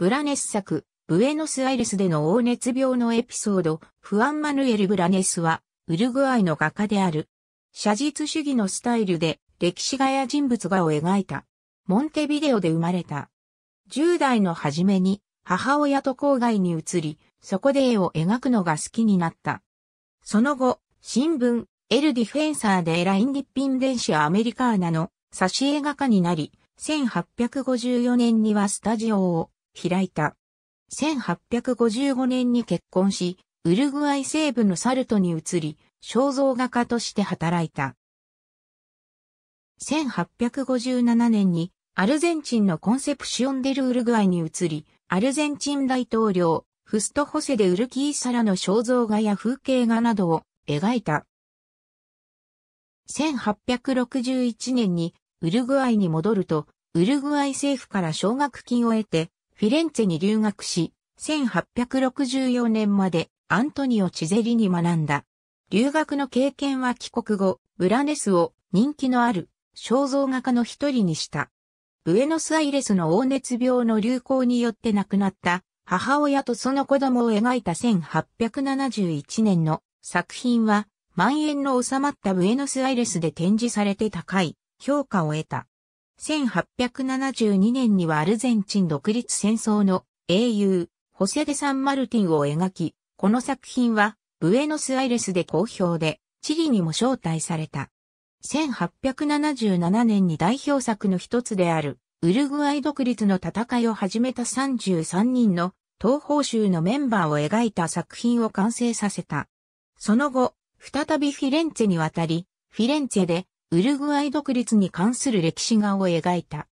ブラネス作、ブエノスアイレスでの黄熱病のエピソード、フアン・マヌエル・ブラネスは、ウルグアイの画家である。写実主義のスタイルで、歴史画や人物画を描いた。モンテビデオで生まれた。10代の初めに、母親と郊外に移り、そこで絵を描くのが好きになった。その後、新聞、エルディフェンサーでラインディッピンデンシアアメリカーナの挿絵画家になり、1854年にはスタジオを開いた。1855年に結婚し、ウルグアイ西部のサルトに移り、肖像画家として働いた。1857年にアルゼンチンのコンセプションデルウルグアイに移り、アルゼンチン大統領、フストホセデウルキーサラの肖像画や風景画などを描いた。1861年にウルグアイに戻ると、ウルグアイ政府から奨学金を得て、フィレンツェに留学し、1864年までアントニオ・チゼリに学んだ。留学の経験は帰国後、ブラネスを人気のある肖像画家の一人にした。ブエノスアイレスの黄熱病の流行によって亡くなった母親とその子供を描いた1871年の作品は、蔓延の収まったブエノスアイレスで展示されて高い評価を得た。1872年にはアルゼンチン独立戦争の英雄、ホセデ・サンマルティンを描き、この作品は、ブエノスアイレスで好評で、チリにも招待された。1877年に代表作の一つである、ウルグアイ独立の戦いを始めた33人の東方州のメンバーを描いた作品を完成させた。その後、再びフィレンツェに渡り、フィレンツェでウルグアイ独立に関する歴史画を描いた。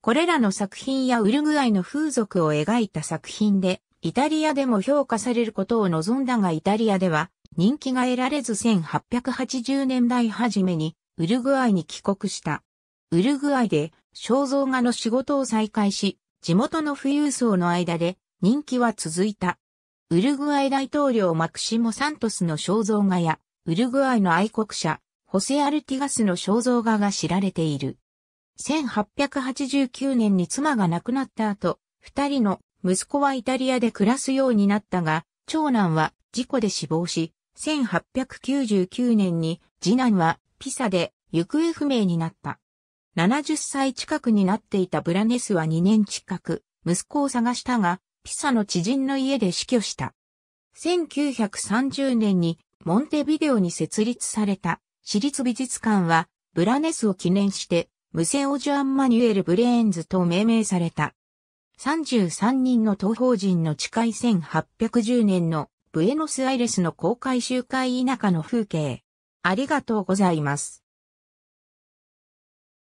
これらの作品やウルグアイの風俗を描いた作品で、イタリアでも評価されることを望んだがイタリアでは人気が得られず1880年代初めにウルグアイに帰国した。ウルグアイで肖像画の仕事を再開し、地元の富裕層の間で人気は続いた。ウルグアイ大統領マクシモ・サントスの肖像画や、ウルグアイの愛国者、ホセ・アルティガスの肖像画が知られている。1889年に妻が亡くなった後、二人の息子はイタリアで暮らすようになったが、長男は事故で死亡し、1899年に次男はピサで行方不明になった。70歳近くになっていたブラネスは2年近く、息子を探したが、ピサの知人の家で死去した。1930年にモンテビデオに設立された市立美術館は、ブラネスを記念して、ムセオジュアン・マニュエル・ブレーンズと命名された。33人の東方人の誓い1810年のブエノスアイレスの公開集会田舎の風景。ありがとうございます。